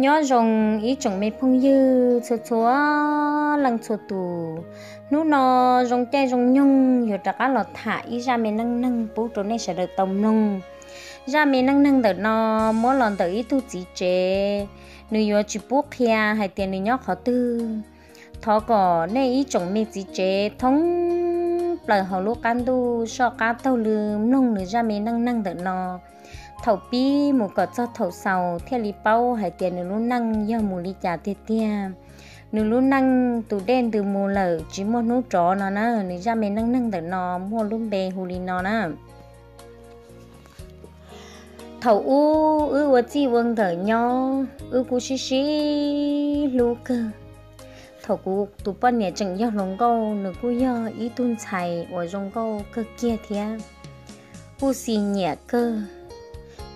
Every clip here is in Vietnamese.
nhớ rồng ý chồng mê phong dư chúa chúa lăng chúa tù nú nó rong chay rong nhung hiểu trả cá lọt thả ý ra mẹ nâng nâng bố trốn này sẽ được tông nung ra mẹ nâng nâng đợt nó mỗi lần tới ý tu chỉ chế nữ yếu chỉ bố kia hay tiền nữ nhóc khó tư thọ cỏ này ý chồng mê chỉ chế thống lời họ lúc can tu so cá tàu lư nung nữa ra mẹ nâng nâng đợt nó thầu bi mù có cho thầu sầu theo lý bao hay tiền nửa lúc năng do mù li trả tiền tiền nửa lúc năng tụ đen từ mù lở chỉ mua nút trọ nó nè nửa ra mình năng năng từ nó mua lúc bè hù li nó nè thầu u ư vợ chi vương thở nho ư cú xí xí lú cơ thầu cú tụ bắt nhẹ chẳng do lòng câu nửa cú do ý tuân chạy ở trong câu cơ kia thia cú xin nhẹ cơ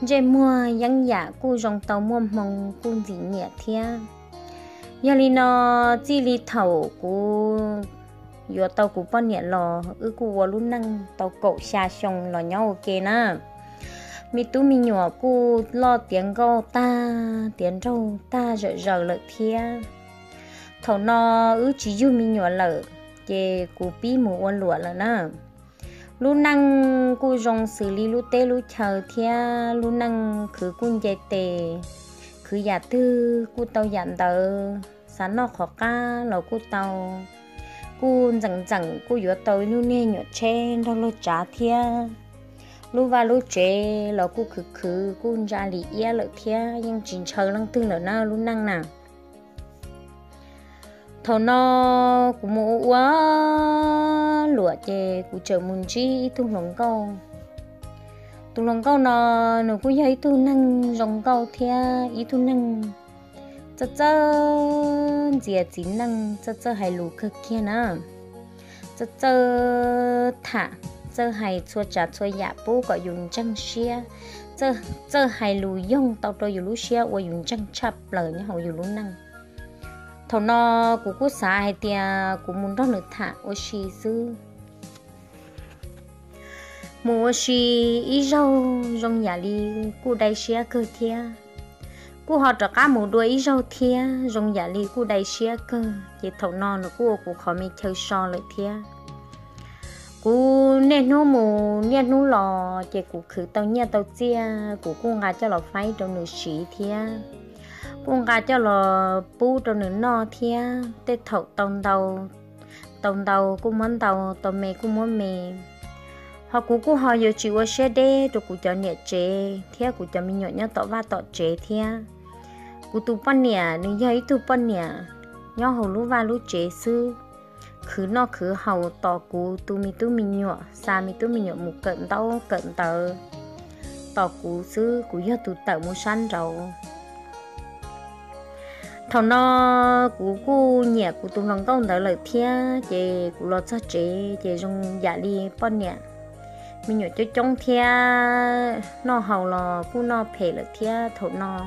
giờ mua yang giả cô dòng tàu mua mong cô gì nhẹ thia giờ li nó chỉ li thầu cô giờ tàu cô bao nhẹ lò ư cô vào lúc năng tàu cậu xa xong lò nhau ok na mi tú mi nhỏ cô lo tiếng gâu ta tiếng râu ta rợ rợ lợi thia thầu nó ư chỉ du mi nhỏ lợi chê cô bí mù ôn lụa là na lu năng cu rong xử lý lu tê lu chờ thia lu năng cứ cun dây tê cứ giả dạ tư cu tàu giảm tờ sẵn nó khó ca nó cu tàu cu chẳng chẳng cu yếu tàu lu nè nhỏ chê đâu lo trả thia lu và lu chê nó cu cứ cứ cu ra lì ia lợi thia nhưng chính chờ lăng tư lỡ na lu năng nào thầu nó cũng mua quá lụa chè cũng chợ muốn chi thu lòng câu thu lòng câu nó nó cũng dạy thu năng rong câu thea ý thu năng chớ chớ dìa chỉ năng chớ chớ hay lù cực kia nè chớ chớ thả chớ hay chua trà chua dạ bố gọi dùng trăng xia chớ chớ hay lù yong tao tôi dùng lú xia qua dùng trăng chạp lời nhau hậu dùng lú năng thầu nó cú cú xả hay tia cú muốn đó nữa thả ô xì dư mua xì ý rau rong nhà li cú đại xia cơ thia cú họ trở cá mù đuôi ý rau thia rong nhà li cú đại xia cơ chỉ thầu nó nó cú cú khó mi chơi so lại thia cú nè nó mù nè nó lò chỉ cú khử tao nha tao chia cú cú ngà cho lò phái trong nửa xì thia cũng gà cho lò bu cho nửa nọ thia tê thầu tông đầu tông đầu cũng muốn đầu tông mẹ cũng muốn mẹ. họ cũng cũng họ giờ chịu ở xe đê rồi cũng cho nhẹ chế thia cũng cho mình nhọn nhau tọ va tọ chế thia cũng tu bận nè nên giờ tu bận nè nhau hầu lú va lú chế sư khứ nó khứ hầu tọ cú tu mi tu mình nhọ xa mi tu mình nhọ một cận tao cận tờ tọ cú sư cú giờ tu tờ mua săn rồi thằng nó cú cú nhẹ cú tung lòng công tới lời thia chế cú lo cho chế chế dùng giả đi bọn nhẹ mình nhớ cho trong thia nó hầu lo cú nó phê lời thia thầu nó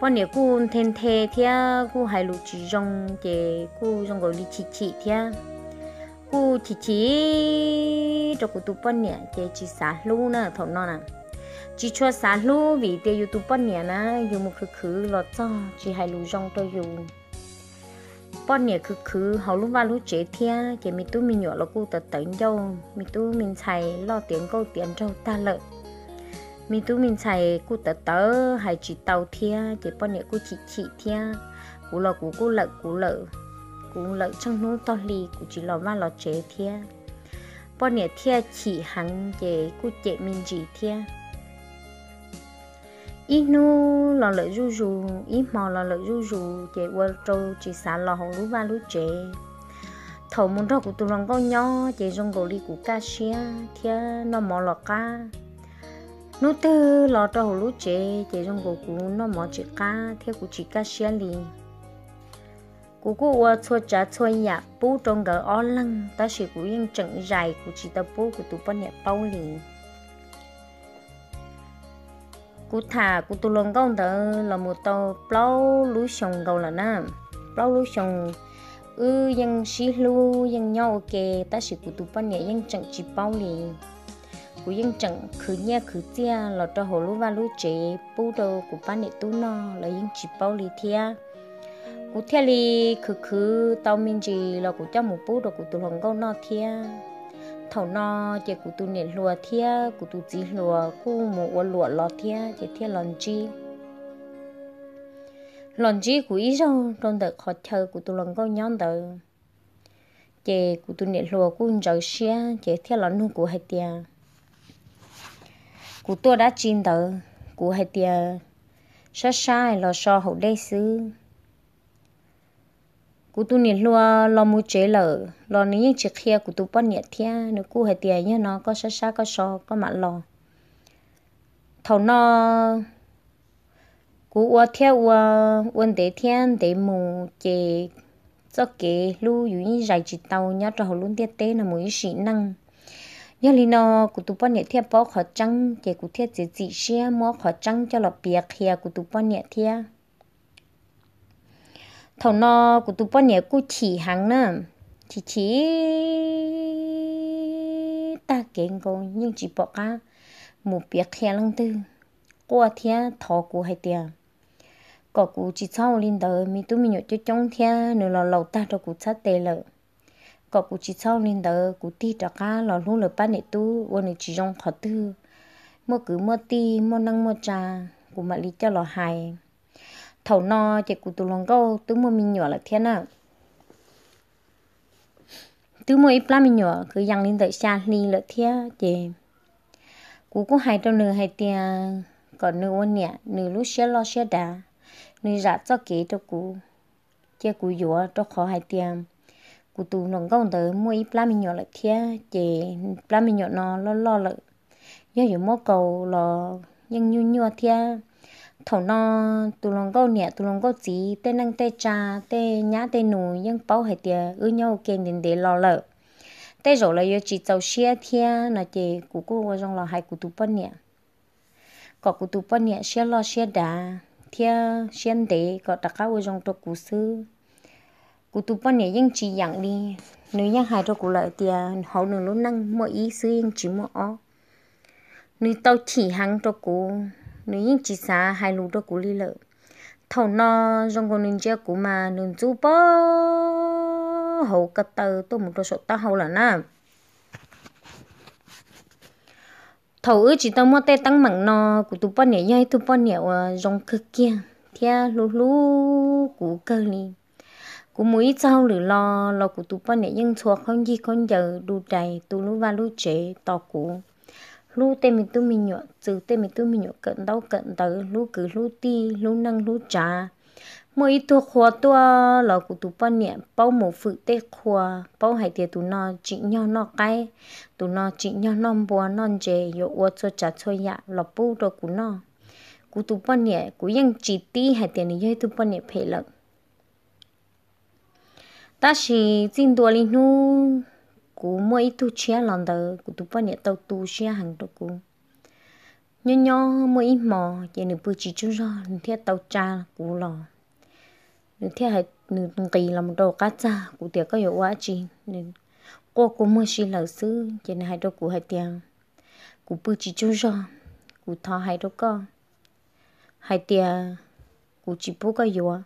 bọn nhẹ cú thêm thề thia cú hài lũ chỉ dùng chế cú dùng gọi đi chỉ chỉ thia cú chỉ chỉ cho cú tụ bọn nhẹ chế chỉ xả luôn nè thầu nó nè chỉ cho sáng lu vì tiêu youtube bọn nhẹ na dùng một khứ khứ lọt cho chỉ hai lu rong tôi dùng bọn nhẹ khứ khứ hầu lúc ba lúc chế thia chỉ mi tu mình nhỏ là cô tớ tấn dâu mi tu mình chạy lo tiếng câu tiền trâu ta lợi mi tu mình chạy cô tớ tớ hay chỉ tàu thia chỉ bọn nhẹ cô chỉ chỉ thia cú lợ cú cú lợ cú lợ cú lợ trong nút to lì cú chỉ lò ba lò chế thia bọn nhẹ thia chỉ hàng chế cô chế mình chỉ thia ít nu là lợi du du, ít mò là lợi du du. Chạy qua trâu chỉ xả lò hồng lú ba lú chị thầu muốn rau của tôi rong con nhỏ chạy rong gò li của ca xia thia nó mò lò ca nú tư lò trâu hồng lú chị chạy rong gò của nó mò chị ca thia của chị ca xia li của cô qua chua chả chua nhà bố trong gờ ó lăng ta sẽ của yên trận dài của chỉ ta bố của tôi bọn nhà bao liền cú thả cú tu lông công đó là một tàu plau lúa sông cầu là na plau lúa sông ư yang xí lu yang nhau ok ta sĩ cú tu pan nhẹ yang chẳng chỉ bao lì cú yang chẳng khứ nhẹ khứ tia là cho hồ lúa và lúa chế bù đầu cú pan nhẹ tu nó là yang chỉ bao lì thia cú thia lì khứ khứ tao mình chỉ là cú cho một bù đầu cú tu lông công nó thia thầu nó chỉ cụ tu nền lúa thia cụ tu chỉ lúa cụ mua lúa lọ thia chỉ thia lon chi lon chi cụ ý rồi trong đợt họ chơi cụ tu lon câu nhon đợt chỉ cụ tu nền lúa cụ chờ xia chỉ thia lon nu cụ hay tia cụ tu đã chín đợt cụ hay tia sai sai lo so hậu đây xứ cú tu nè lúa lo mu chế lở lo nè những chiếc kia cú tu bón nhẹ thia nếu cú hệ tiền nhá nó có sa sa có so có mặn lo thầu nó cú ua theo ua uân để thiên để mù chế cho kế lưu yu như giải chỉ tàu nhá cho họ luôn tiết tế là mỗi sĩ năng nhớ lý nó cú tu bón nhẹ thia bó khó trăng chế cú thiết chế chỉ xe mua khó trăng cho lọ bìa kia cú tu bón nhẹ thia thầu nó của tụi bọn nhẹ cú chỉ hàng nữa chỉ chỉ ta kiện cô nhưng chỉ bỏ cả một việc khe lăng tư qua thia thọ của hai tia có cụ chỉ sau lên đời mi tụi mình nhớ cho trong thia nữa là lâu ta cho cụ sát tê lợ có cụ chỉ sau lên đời cụ ti cho cả là luôn là ba nè tu ô chỉ trong khó tư mua cứ mua ti mua năng mua cha cụ mà lý cho lò hài thầu no chỉ cụ tụ lòng câu tứ mua mình nhỏ là thế nào tứ mua ít lá mình nhỏ cứ dăng lên tới xa đi là thế chị cụ có hai trong nửa hai tiền còn nửa ôn nhẹ nửa lúc xe lo xe đá nửa giả cho kế cho cụ chỉ cụ dúa cho khó hai tiền cụ tụ lòng câu tới mua ít lá mình nhỏ là thế chị lá mình nhỏ nó lo lo lợi do dù mua cầu là nhưng nhu nhu thế thầu nó tụ lòng gấu nhẹ tụ lòng gấu chỉ tê năng tê cha tê nhá tê nù nhưng bảo hệ tiề ư nhau kèn đến để lo lợ tê rồi là yêu chỉ tàu xe thia là chị cú cú ở trong lò hai cú tu bận nhẹ có cú tu bận nhẹ xe lo xe đá thia xe để có đặc cao ở trong tàu cú sư cú tu bận nhẹ nhưng chỉ dặn đi nếu nhắc hai tàu cú lại tiề hậu nửa lúc năng mọi ý sư nhưng chỉ mọi nếu tao chỉ hăng tàu cú nếu những chỉ xa hai lù đó cú lì lợ thầu nó trong con nên chơi cú mà nên chú bơ, hậu cắt tờ tôi một đôi sọt tao hậu là na thầu ư chỉ tao mua tay tăng mảng nó của tụi bọn nhảy nhảy tụi bọn nhảy ờ, rong cơ kia thia lù lù cú cơ li cú mũi trâu lử lo lo của tụi bọn nhảy nhưng chuột không gì con giờ đu đầy tụi lú và lú chế tò cú lu tê mình tu mình nhọ chữ tê mình tu mình nhọ cận đau cận tớ lu cứ lu ti lu năng lu trà mỗi ít tu khóa tu là cụ tu bao niệm bao một phụ tê khóa bao hải tiệt tu nó chỉ nhau nó cái tu nó chỉ nhau nó bùa nó chế, yo ô cho trả cho ya là bu đồ cụ nọ, cụ tu bao niệm cụ yên chỉ ti hải tiệt này yo tu bao niệm phê lận ta chỉ tin đồ linh nu cú mua ít tu chia lòng tờ cú tu bao nhận tàu tu chia hàng đầu cú nhỏ nhỏ mua ít mò vậy nửa bữa chỉ chú ra nửa theo tàu cha cú lò nửa theo hệ nửa kỳ làm đồ cá cha cú tiệt có hiệu quả chi nửa cô cú mua xí lẩu sư vậy nửa hai đồ cú hai tiền cú bữa chỉ chú ra cú thọ hai đồ co hai tiền cú chỉ bố có hiệu quả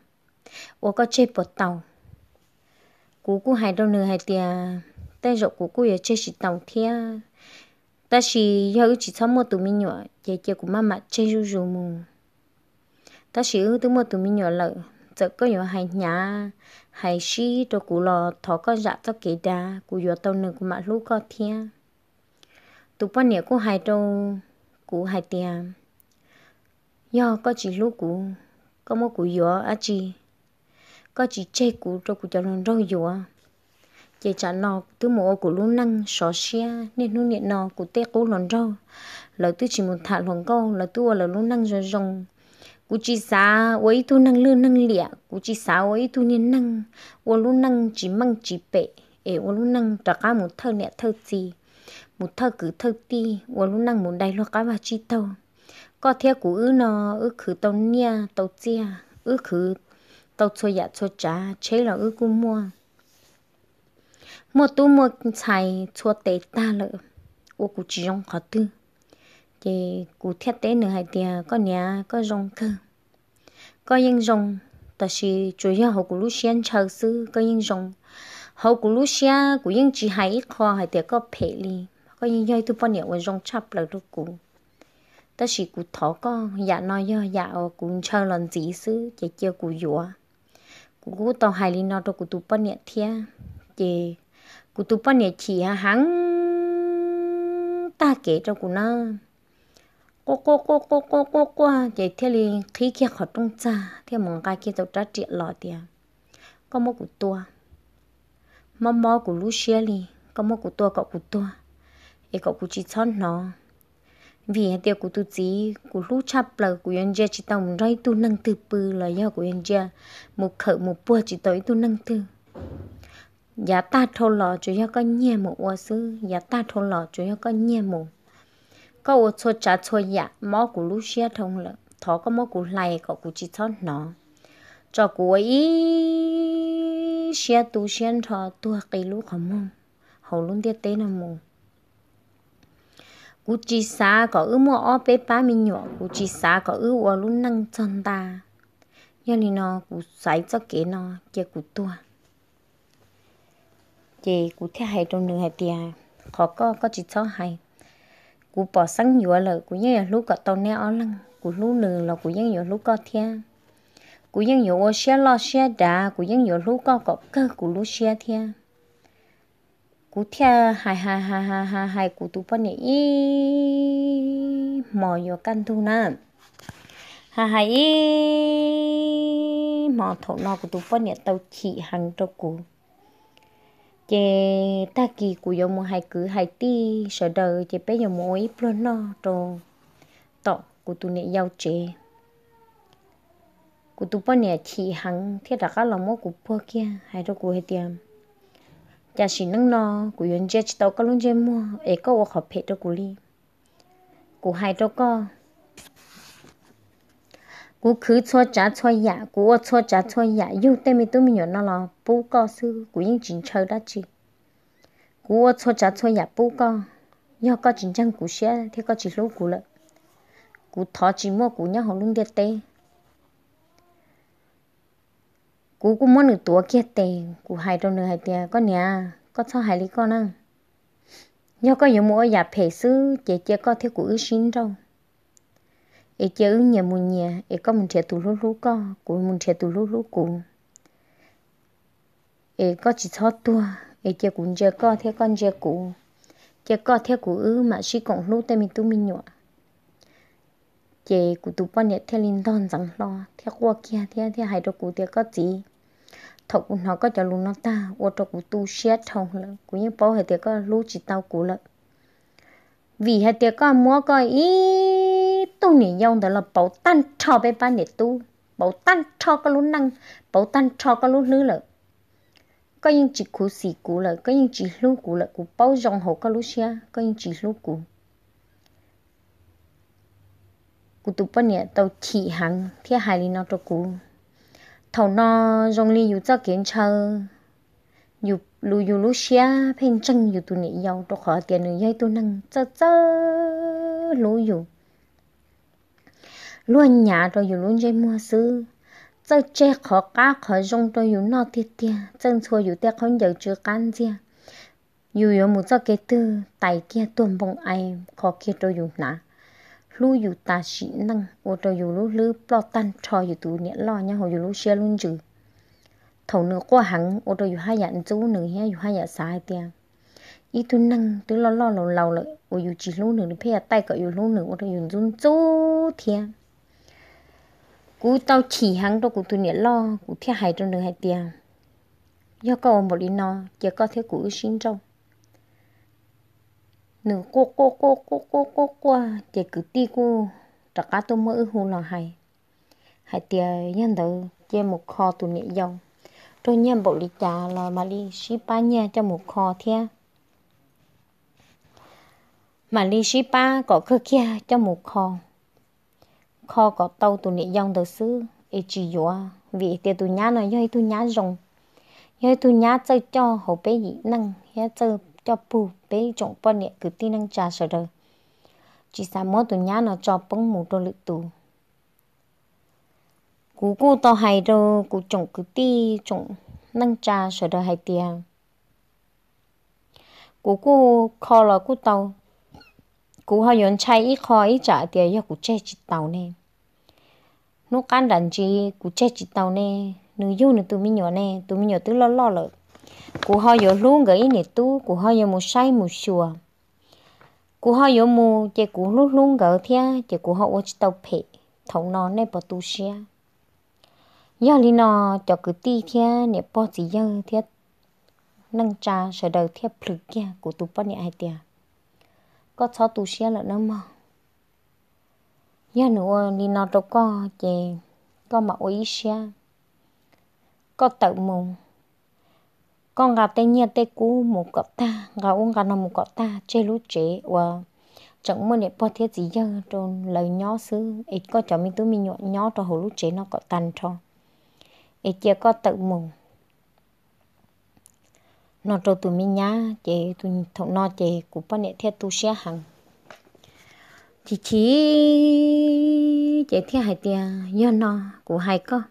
ô có chơi bọt tàu cú cú hai đâu nửa hai tiền tay rộng của cô chơi chỉ tàu thia ta chỉ hơ chỉ xong một tụi mình nhỏ chơi chị của mama chơi rú rú mù ta chỉ hư tụi mua tụi mình nhỏ lợ giờ có nhỏ hai nhà hai xí đồ cụ lò thọ có dạ cho kỹ đá cụ nhỏ tàu nương của mạ lú có thia tụi bọn nhẹ của hai đâu cụ hai tia do có chỉ lú cụ có mua cụ nhỏ à chị có chỉ chơi cụ cho cụ cho nương rau nhỏ chỉ trả lò từ mùa của lũ năng xó xia nên lũ niệm nò của tê cố lòn rau lỡ tôi chỉ một thả lòn câu là tôi là lũ năng rồi rồng cú chỉ xá ấy tôi năng lư năng lịa cú chỉ xá ấy tôi niên năng ô lũ năng chỉ măng chỉ bệ ế ô lũ năng trả cá một thơ nẹ thơ gì một thơ cử thơ ti ô lũ năng muốn đầy lo cá và chi tàu có theo của ư nó ư khử tàu nia tàu chia ư khử tàu cho dạ cho trả chế là ư cú mua mua tu mua xài chua tế ta lợ ô cụ chỉ dùng khó tư thì cụ thiết tế nữa hay thì có nhà có dùng cơ có yên dùng ta chỉ chủ yếu hậu cụ lúc xuyên chờ sư có yên dùng hậu cụ lúc xia cụ yên chỉ hay ít khó hay thì có phê li có yên dây tu bao nhiêu quân dùng chắp lợ lúc cụ ta chỉ cụ thọ có nhà dạ nói do dạ cụ chờ lần gì sư chỉ chưa cụ dùa cụ tao tàu hài li nó đâu cụ tu bao nhiêu thiệt chỉ cụ tụ bao nhiêu chỉ ha hang ta kể cho cụ na, cô cô cô cô cô cô cô để theo li khí kia khó trong cha theo mong cái kia tao trả triệt lọ tiền, có một cụ tua mò mò cụ lú xe li có một cụ tua có cụ tua ấy có cụ chỉ chọn nó vì hạt tiêu cụ tu chỉ cụ lú chắp là cụ yên gia chỉ tao một ray tu năng tư bự là do cụ yên gia một khởi một bùa chỉ tới tu năng tư giá dạ ta thô lò chủ yếu có nhẹ mù ô sư giá dạ ta thô lò chủ yếu có nhẹ mù có ô cho trả cho dạ mó của lúc xia thông lợ thó có mó của này có của chỉ thoát nó cho của ấy xia tu xuyên thọ tu kỳ lúc khó mù hầu luôn tiếc tế nằm mù cú chỉ xa có ư mò o bé ba mình nhọ cú chỉ xa có ư ô luôn năng chân ta giờ thì nó cú sai cho kế nó kia cú tua chị cụ thế hay trong nửa hay bia họ có có chỉ cho hay cụ bỏ sáng nhiều là cụ nhớ lúc có tàu neo lăng cụ lúc nửa là cụ nhớ nhiều lúc có thiên cụ nhớ nhiều ô xe lo xe đá cụ nhớ nhiều lúc có có cơ cụ lúc xe thiên cụ thế hay hay hay hay hay hay cụ tụ bên này mò vô căn thu nam hà hà ý mò thổ nó của tu phân nhà tàu chỉ hàng cho cụ chế ta kỳ của dòng mu hai cứ hai ti sợ đời chế bé dòng mu ấy pro no e to tọ của tụi nè giao chế của tụi bọn nè chỉ hằng thiết đặt các lòng mô của po kia hai đó của hai tiệm cha chỉ nâng no của yon chế tao các luôn chế mua ấy có khó hết đó của li của hai đó co cú khứ cho trả cho nhà, cú ở cho trả cho nhà, dạ. yêu tên mi tôi mi nhỏ nó lo bố co sư cú yên chính chờ đó chứ, cú ở cho trả cho nhà dạ, bố co do có chính chân cú xe thì có chỉ lúc cú lợ cú thọ chỉ mua cú nhá hồng lưng đê tê cú cũng muốn nửa tuổi kia tê cú hai đâu nửa hai tia có nhà có cho hai lý con năng do có nhiều mua nhà dạ phải sư chị chị có theo cú ư xin đâu e chơi ứng nhà mùi nhà e có mình trẻ tù lú lú có của mình trẻ tù lú lú của e có chỉ thót tua e chơi cũng chơi có theo con chơi cũ chơi có theo cũ ư mà chỉ còn lú tay mình tu mình nhọ chơi cũ tụ bao nhẹ theo linh đòn rằng lo theo qua kia theo theo hai đầu cũ theo có gì thọ của nó có cho lú nó ta ô đồ cũ tu xét thông là của những bó hệ theo có lú chỉ tao cũ lợ vì hệ theo có mua coi ý tu nỉ dòng đó là bảo tan cho bé ba nỉ tu bảo tan cho cái lũ năng bảo tan cho cái lũ lư lợ có những chỉ cú xì cú lợ có những chỉ lú cú lợ cú bao dòng hồ cái lũ xia có những chỉ lú cú cú tụ bao nỉ tàu chỉ hàng thiết hải đi nó cho cú thầu nó dòng li dù cho kiến chờ dù lu dù lu xia phen chân dù tụ nỉ dòng cho khó tiền nữa dây tu năng chớ chớ lu dù luôn nhà rồi dù luôn chơi mua sư chơi chơi khó cá khó rong rồi dù nó tiệt tiệt chân chua dù tiệt không giờ chưa can gì dù dù một cái tư tài kia tuôn bông ai khó kia rồi dù nã lu dù ta chỉ năng ô rồi dù lu lư lo tan cho dù tụ nhẹ lo nha hồi dù lu xe luôn chữ thầu nửa qua hẳn ô rồi dù hai dạng chú nửa ha dù hai dạng sai tiệt ít tôi năng tôi lo lo lầu lầu lại ô dù chỉ lu nửa thì phải à, tay cậu dù lu nửa ô rồi dù run chú thiệt cú tao chỉ hắn đâu cú tụi nhẹ lo cú thiết hại trong đường hai tiền do có một lý nó chỉ có thế cú xin trong nửa cô cô cô cô cô cô cô chỉ cứ ti cô trả cá tôi mơ hù lò hay hay tiền nhân đầu chơi một kho tụi nhẹ dòng rồi nhân bộ lý trả là mà đi ship nha cho một kho thế mà đi ship có cơ kia cho một kho khó có tàu tụi nị dòng tờ sư ý chỉ yếu vì tiệt tụi nhá nó dây tụi nhá rồng dây tụi nhá chơi cho hậu bé dị năng dây chơi cho bù bé trọng bọn nị cứ tin năng trà sợ đời chỉ sao mỗi tụi nhá nó cho bóng mù đồ lự tù cú cú to hay đâu cú trọng cứ ti trọng năng trà sợ đời hay tiền cú cú khó là cú tàu cú họ yon chai y khó y trả tiền cho cú chơi chít tàu nè nó can đàn chi cú chơi chít tàu nè nữ yêu nữ tụi mi nhỏ nè tụi mi nhỏ tụi lo lo lợ cú họ yon luôn gửi nè tu cú họ yon một sai một sùa cú họ yon mù chỉ cú luôn luôn gửi thia chỉ cú họ ôm chỉ tàu phe thấu nó nè bỏ tu xia giờ li nó cho cứ ti thia nè bỏ chỉ giờ thia nâng trà sở đầu thia phực kia của tu bọn nè ai tiệt có cháu tù xe là nó mà nhà nữa đi nào đâu có gì, có mà ủy xe có tự mùng con gà tây nhiên tây cũ một cọp ta gà uống gà nằm một cọp ta chơi lú chế và chẳng muốn để bao thiết gì giờ rồi lời nhỏ xứ ít có cho mình tôi mình nhỏ nhỏ cho hồ lú chế nó có tàn cho ít chưa có tự mùng nó cho tụi mình nhá chị tụi thằng nó chị cũng bắt nè theo tụi xe hàng chị chỉ chị theo hai tia do à, nó của hai con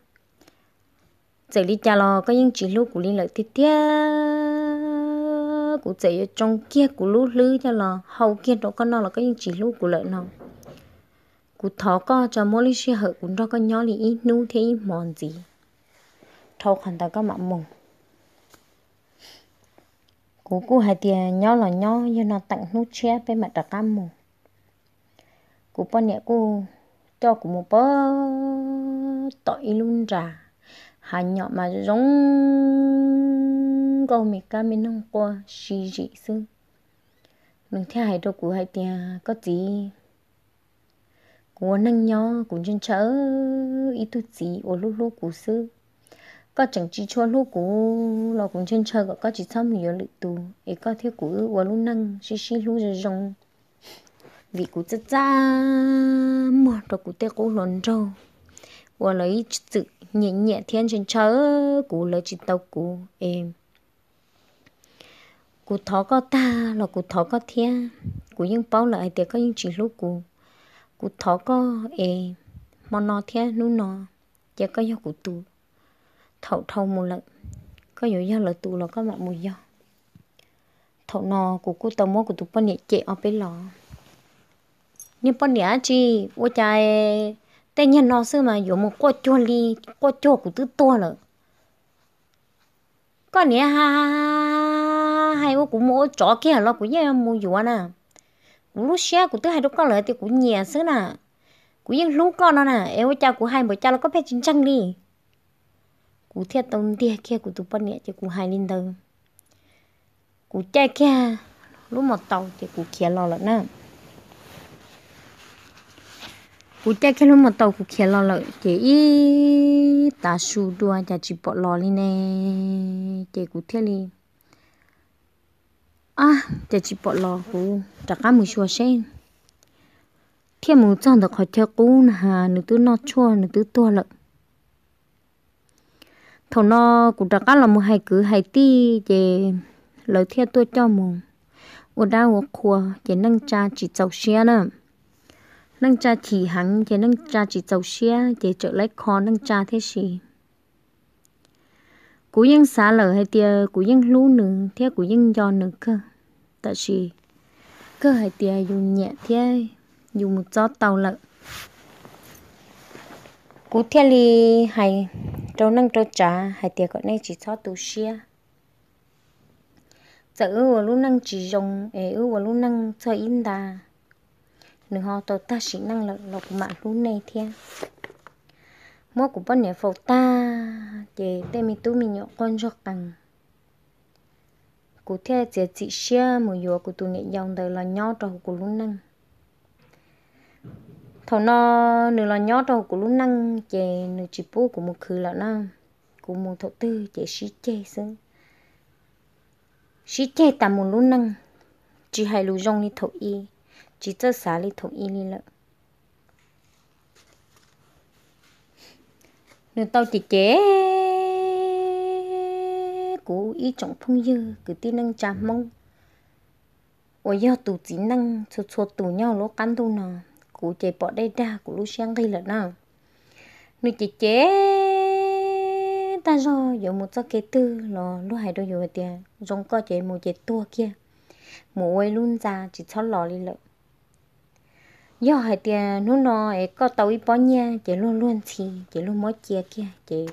giờ đi cha lo có những chị lúc của liên lợi tiếp tiếp à, của chị trong kia của lúc lư cho là hậu kia đó con nó là có những chỉ lúc của lợi nó của thọ co cho mỗi lý xe hợp cũng cho con nhỏ thì ít nu thế ít mòn gì thọ hoàn toàn có mạng mùng cú cú hai tiền nhau là nhau như nó tặng nút che bên mặt đặc cam mù cú bọn nhẹ cú cho cú một bó tội luôn ra hà nhỏ mà giống câu mì cá mình không qua xì dị sư mình theo hai đôi cú hai tiền có gì cú nâng nhau cú chân chớ ít tu gì ô lú lú cú sư có chẳng chỉ cho lúc cũ lo cũng chân chờ có chỉ xong nhiều lực tu ấy có thiếu cũ và lúc năng xí xí lúc rồi rong vì cũ cha cha mà rồi cũ tê cũ lòn trâu và lấy sự nhẹ nhẹ thiên chân chờ cũ lấy chỉ tàu cũ em cú thó có ta là cú thó có thiên cú những bao lại thì có những chỉ lúc cú cú thó có em mà nó thiên nu nó chỉ có nhau cú tu thầu thâu một lần có nhiều do lỡ tù lỡ có mặt mùi do thầu nò của cô tàu mua của tụ bọn này chệ ở bên lò nhưng bọn nhẹ chi ô chai tên nhân nò xưa mà dụ một cô chua ly cô chua của tứ to lỡ có nhẹ ha hay ô cũng mỗi chó kia lo của nhà mùi dụ à nè cũng lúc xe của tứ hai đứa con lỡ thì cũng nhẹ xưa nè cũng những lúc con nó nè em ô cha của hai bữa cha nó có phép chiến tranh đi cú thiệt tông tia kia cú tụp nhẹ chứ cú hai linh đầu cú chạy kia lúc một tàu chứ cú kia lo lợn nè, cú chạy kia lúc một tàu cú kia lo lợn chỉ y ta su đua chả chỉ bỏ lo lên nè chỉ cú thiệt đi à chả chỉ bỏ lo cú chả cá mùi xua xe, thiên mù chọn được khỏi theo cú hà nữ tư nó chua nữ tư tua lợn thầu nó cũng đã là một hai cứ hai tí về lời theo tôi cho mùng ở đâu ở khu về nâng cha chỉ cháu xe nữa nâng cha chỉ hắn về nâng cha chỉ cháu xe về trở lại khó nâng cha thế gì cú yên xả lở hay tia cú yên lú nữa theo cú yên do nữa cơ tại gì cơ hay tia dùng nhẹ thế dùng một gió tàu lợn cú thiên li hay trâu năng trâu chả hay tiệc gọi này chỉ cho tu xia giờ ư và lúc năng chỉ dùng ế ư và lúc năng cho in đà nửa họ tàu ta chỉ năng lộc lộc mạng lúc này thiên mua của bọn nhà phổ ta để đây mình tu mình nhậu con cho cần, cú thể chỉ chỉ xia một yếu của tu nghệ dòng đời là nhau trò của lúc năng thầu nó nửa là nhót đâu của lúc năng chè nửa chỉ bố của một khứ là nó của một thổ tư chè xí chè sớm xí chè tạm một lúc năng chỉ hai lú rong đi thổ y chỉ tớ xá đi thổ y đi lợ nửa tao chỉ chè của y trọng phong dư cứ tin năng chả mong ôi giờ tụ chỉ năng cho cho tụ nhau lỗ cắn tụ nào cụ chế bỏ đây ra của lúc sáng gây là nào nụ chế chế ta rồi giờ một số cái tư là lúc hai đôi giờ tiền giống có chế một chế tua kia một quay luôn ra chỉ cho lò đi lợi giờ hai tiền nó nó ấy có tàu ít bao nhiêu chế luôn luôn thì chế luôn mỗi chia kia chế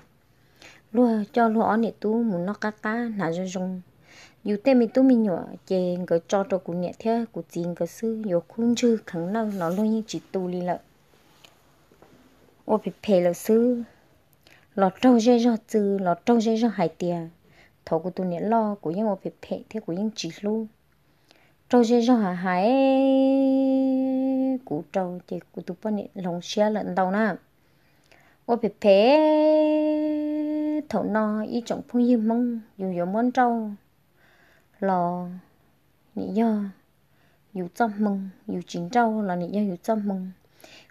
luôn cho luôn ở này tu muốn nó cá cá nào rồi dùng dù tên mình tôi mình nhỏ chè cái cho cho cũng nhẹ thế cụ chín cái sư dù không chư khẳng năng nó luôn như chỉ tu đi lợ ô bị phê lợ sư lọ trâu dây cho chư lọ trâu dây cho hải tiền. thầu của tôi nhẹ lo của những ô bị phê thế cụ nhưng chỉ luôn trâu dây cho hải hải của trâu chè của tôi bọn nhẹ lòng xe lợn đầu na ô bị phê thầu no ý trọng phong như mong dù dù món trâu là nị do dù cho mừng dù chính trâu là nị do dù cho mừng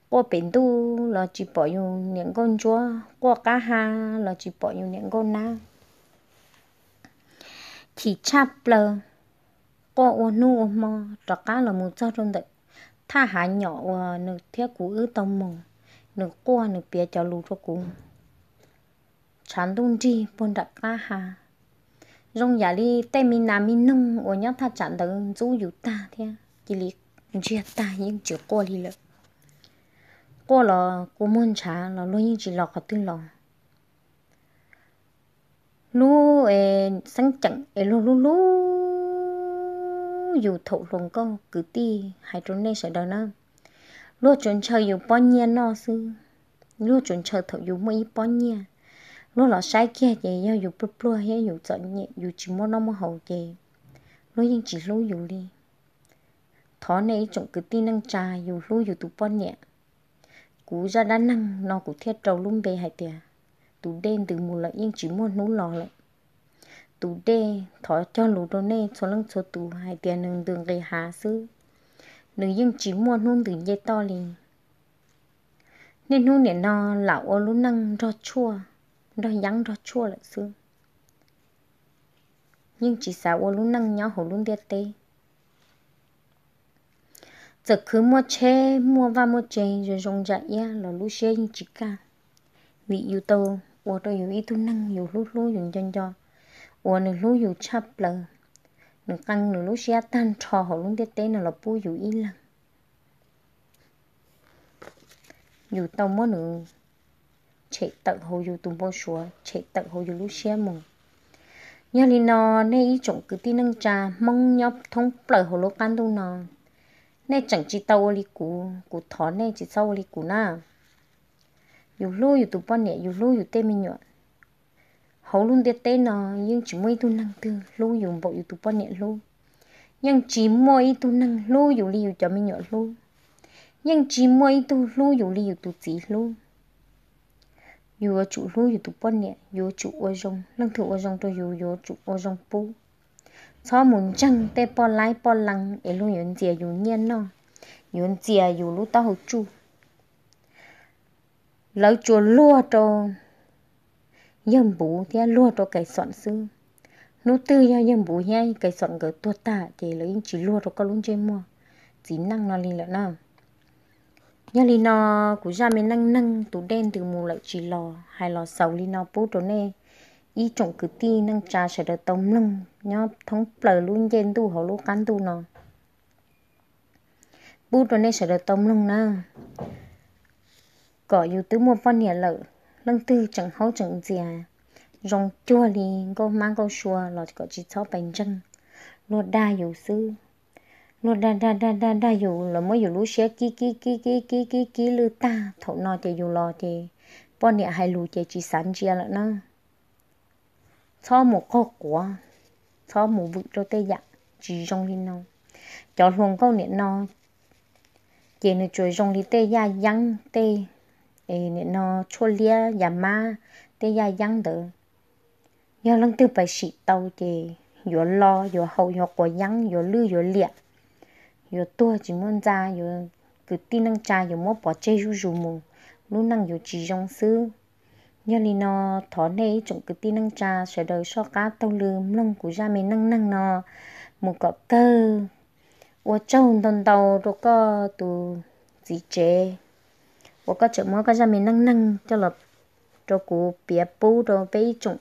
qua biển tu là chỉ bỏ dù những con chúa qua cá ha là chỉ bỏ dù những con na chỉ chắp lờ qua ô nu ô mò trọ cá là một cho trong đấy tha hạ nhỏ và nực thiết cũ ư tông mừng nực qua nực bia cho lù cho cùng. chán tung chi bôn đặc cá ha rong giả đi tây mi nam mi nung ở nhá tha chặn đầu chú yếu ta thế chỉ lý chia ta nhưng chưa qua đi lắm qua là cô muốn trả là luôn những chỉ lọt cái tin lọ lu ê sáng chẳng ê lu lu lu dù thụ luôn con cứ ti hai trốn đây sợ đời nó lu chuẩn chờ dù bao nhiêu nó sư lu chuẩn chờ thụ dù mấy bao nhiêu lúc lọ sai kia chị nhau dù bự bự hay dù chọn nhẹ dù chỉ muốn nó muốn hậu chị lúc nhưng chỉ lúc dù đi thó này chọn cứ tin năng trà dù lúc dù tụ bón nhẹ cú ra đã năng nó cũng thiết trầu lung bề hai tia tụ đen từ mù lại nhưng chỉ muốn nú lò lại tụ đê thó cho lú đồ nê cho lăng cho tụ hai tia nương đường gây hà sư nương nhưng chỉ muốn nôn từ dây to liền nên nôn nè nó lão ô lú năng ro chua nó nhắn nó chua lại xương nhưng chỉ xả ô luôn năng nhau hồ luôn điệt tê giờ cứ mua chê mua và mua chê rồi dùng dạ ya là lúc chê như chỉ cả vì yêu tàu ô tôi yêu ít tu năng yêu lúc lúc dùng chân cho ô nửa lúc yêu chắp lờ nửa căng nửa lúc chê tan trò hồ luôn điệt tê là bu yêu ít lăng yêu tàu mua nữa chạy tận hồ dù tùng bông xúa chạy tận hồ dù lũ xe mùng nhà lý nó nè ý chồng cứ tin nâng trà mong nhóc thông bởi hồ lô can đâu nó nè chẳng chỉ tàu lý cú cú thó nè chỉ sau lý cú na dù lô dù tùng bông nè dù lô dù tê mình nhọn hầu luôn tiết tê nó nhưng chỉ mây tu nâng tư lô dù bộ dù tùng bông nè lô nhưng chỉ mây tu năng lô dù lý dù cho mình nhọn lô nhưng chỉ mây tu lô dù lý dù tụ chỉ lô yo chủ lu yo tu bón nè yo chủ ô rong lăng thử ô rong tôi yo yo chủ ô rong pu cho muốn chăng tê bò lái bò lăng để e luôn yến chia yo nhiên nó yến chia yo lu tao hậu chu lấy chùa lúa cho yếm bù thì lúa cho cái sọn sư nô tư ya yếm bù nhai cái sọn gỡ tua ta thì lấy chỉ lúa cho con luôn chơi mua chỉ năng nó lên là nào nhà li nó cú ra mình nâng nâng tủ đen từ mù lại chỉ lò hai lò sầu li nó bố chỗ nè y trồng cứ ti nâng trà sẽ được tông lưng nhá thống plờ luôn trên tu hậu lô cán tu nó bố chỗ nè sẽ được tông lưng nè có yếu tứ mua phân nhà lợ lưng tư chẳng hấu chẳng gì à rong chua lì cô mang cô xua lọt có chỉ cho bánh chân lột đa yếu sư nó đa đa đa đa đa dù là mới dù lú xe kí kí kí kí kí kí kí lư ta thổ nó thì dù lo thì bọn nè hai lú thì chỉ sẵn chi là nó cho một cô của cho một vực cho tê dạ chỉ trong khi nó cho luôn câu nè nó chỉ nó chơi trong đi tê dạ dăng tê ấy nè nó chua lia dạ ma tê dạ dăng được giờ lần thứ bảy sĩ tàu thì vừa lo vừa hậu vừa quả dăng vừa lư vừa liệt 有 tua chỉ muốn ra 有 cứ tin năng cha 有 mua bỏ chơi ru ru mù lúc năng 有 chỉ rong sư nhớ li nó thọ này chúng cứ ti năng cha sẽ đời so cá tàu lưm lông của gia mình năng năng nó một cọp tơ ô trâu tần tàu rồi có tù gì che, ô có chợ mua có gia mình năng năng cho là cho cụ bia bú rồi bây chung,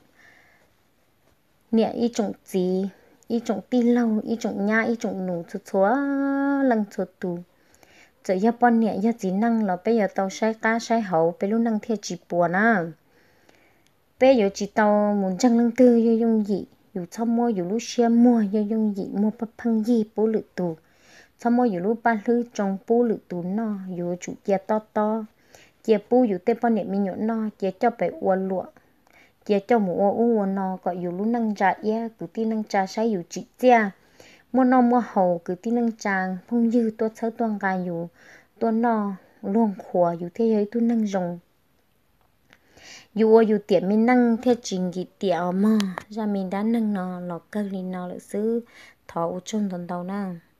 nhẹ ý chung gì 一种地漏，一种 nhà 一种 nụ chuột chúa lần chuột tù chỉ ya bọn nhẹ ya chỉ năng là bây giờ tàu sai cá sai hậu bây lúc năng theo chỉ buồn à bây giờ chỉ tàu muốn chăng lưng tư ya dùng gì dù cho mua dù lúc xe mua ya dùng gì mua bắp phăng gì bố lự tù cho mua dù lúc ba lư trong bố lự tù nó dù chủ kia to to kia bố dù tê bọn nhẹ mình nhọn nó kia cho phải uốn luộc giờ cho mua u u nó có dù lúc năng trả ya cứ tin năng trả sai dù chị cha mua nó mua hậu cứ tin năng trả phong dư tôi sợ tôi gà dù tôi nó luôn khổ dù thế giới tôi năng dùng dù ở dù tiệm mình năng theo trình gì tiệm mà ra mình đã năng nó lọt cơ lên nó lợi xứ thọ trong tuần đầu năng